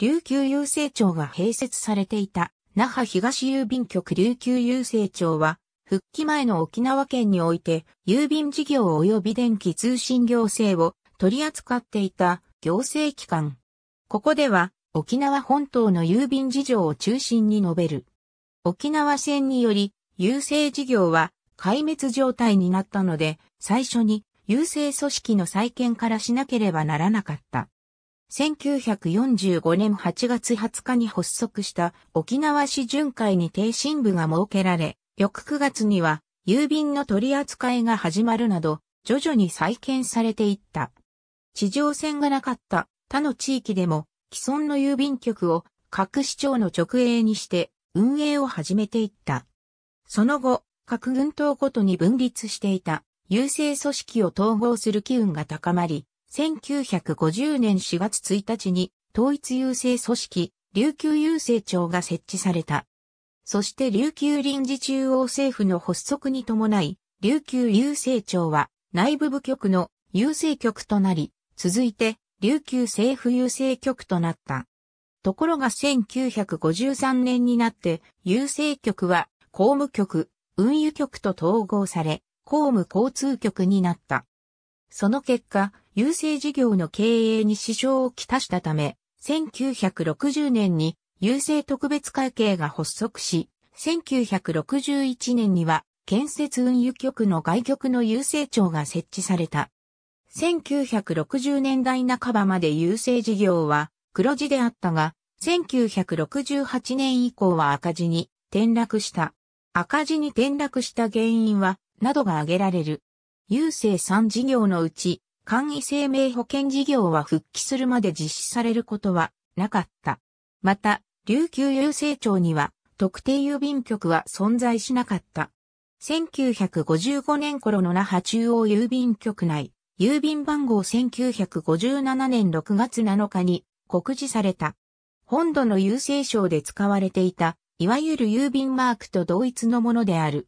琉球郵政庁が併設されていた、那覇東郵便局琉球郵政庁は、復帰前の沖縄県において、郵便事業及び電気通信行政を取り扱っていた行政機関。ここでは、沖縄本島の郵便事情を中心に述べる。沖縄戦により、郵政事業は壊滅状態になったので、最初に郵政組織の再建からしなければならなかった。1945年8月20日に発足した沖縄市巡回に定心部が設けられ、翌9月には郵便の取り扱いが始まるなど、徐々に再建されていった。地上線がなかった他の地域でも既存の郵便局を各市町の直営にして運営を始めていった。その後、各軍島ごとに分立していた郵政組織を統合する機運が高まり、1950年4月1日に統一郵政組織、琉球郵政庁が設置された。そして琉球臨時中央政府の発足に伴い、琉球郵政庁は内部部局の郵政局となり、続いて琉球政府郵政局となった。ところが1953年になって郵政局は公務局、運輸局と統合され、公務交通局になった。その結果、郵政事業の経営に支障をきたしたため、1960年に郵政特別会計が発足し、1961年には建設運輸局の外局の郵政庁が設置された。1960年代半ばまで郵政事業は黒字であったが、1968年以降は赤字に転落した。赤字に転落した原因は、などが挙げられる。郵政3事業のうち、簡易生命保険事業は復帰するまで実施されることはなかった。また、琉球郵政庁には特定郵便局は存在しなかった。1955年頃の那覇中央郵便局内、郵便番号1957年6月7日に告示された。本土の郵政省で使われていた、いわゆる郵便マークと同一のものである。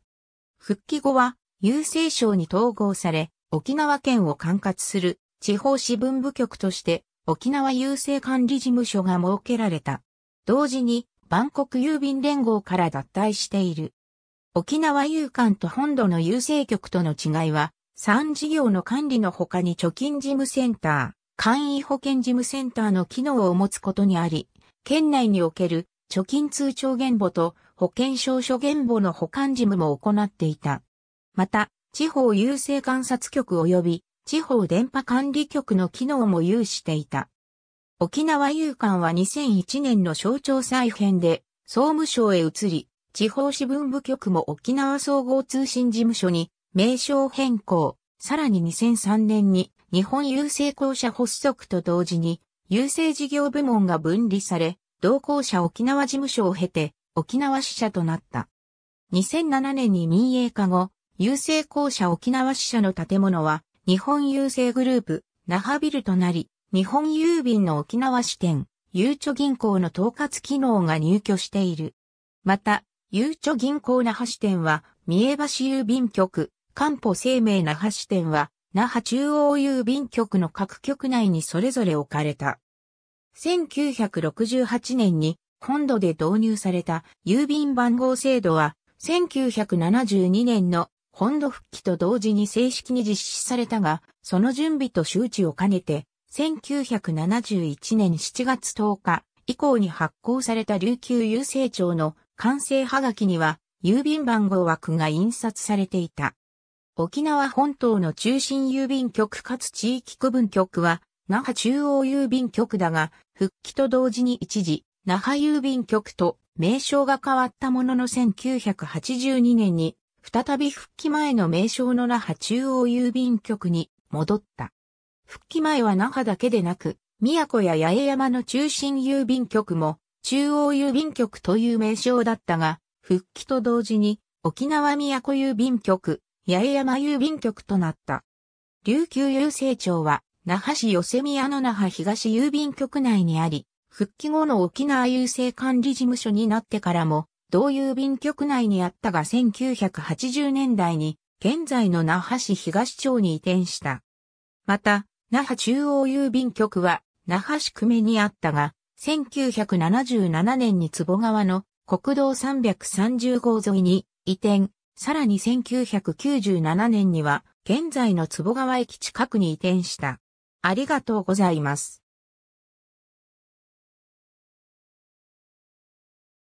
復帰後は、郵政省に統合され、沖縄県を管轄する地方支分部局として沖縄郵政管理事務所が設けられた。同時に、万国郵便連合から脱退している。沖縄郵管と本土の郵政局との違いは、3事業の管理の他に貯金事務センター、簡易保険事務センターの機能を持つことにあり、県内における貯金通帳原簿と保険証書原簿の保管事務も行っていた。また、地方郵政観察局及び地方電波管理局の機能も有していた。沖縄郵管は2001年の省庁再編で総務省へ移り、地方支分部局も沖縄総合通信事務所に名称変更。さらに2003年に日本郵政公社発足と同時に郵政事業部門が分離され、同行者・沖縄事務所を経て沖縄支社となった。2007年に民営化後、郵政公社沖縄支社の建物は、日本郵政グループ、那覇ビルとなり、日本郵便の沖縄支店、ゆうちょ銀行の統括機能が入居している。また、ゆうちょ銀行那覇支店は、三重橋郵便局、官保生命那覇支店は、那覇中央郵便局の各局内にそれぞれ置かれた。1968年に本土で導入された郵便番号制度は1972年の本土復帰と同時に正式に実施されたが、その準備と周知を兼ねて、1971年7月10日以降に発行された琉球郵政庁の完成はがきには、郵便番号枠が印刷されていた。沖縄本島の中心郵便局かつ地域区分局は、那覇中央郵便局だが、復帰と同時に一時、那覇郵便局と名称が変わったものの1982年に再び復帰前の名称の那覇中央郵便局に戻った。復帰前は那覇だけでなく、宮古や八重山の中心郵便局も中央郵便局という名称だったが、復帰と同時に沖縄宮古郵便局、八重山郵便局となった。琉球郵政庁は那覇市寄せ宮の那覇東郵便局内にあり、復帰後の沖縄郵政管理事務所になってからも同郵便局内にあったが1980年代に現在の那覇市東町に移転した。また、那覇中央郵便局は那覇市久米にあったが、1977年に坪川の国道330号沿いに移転、さらに1997年には現在の坪川駅近くに移転した。ありがとうございます。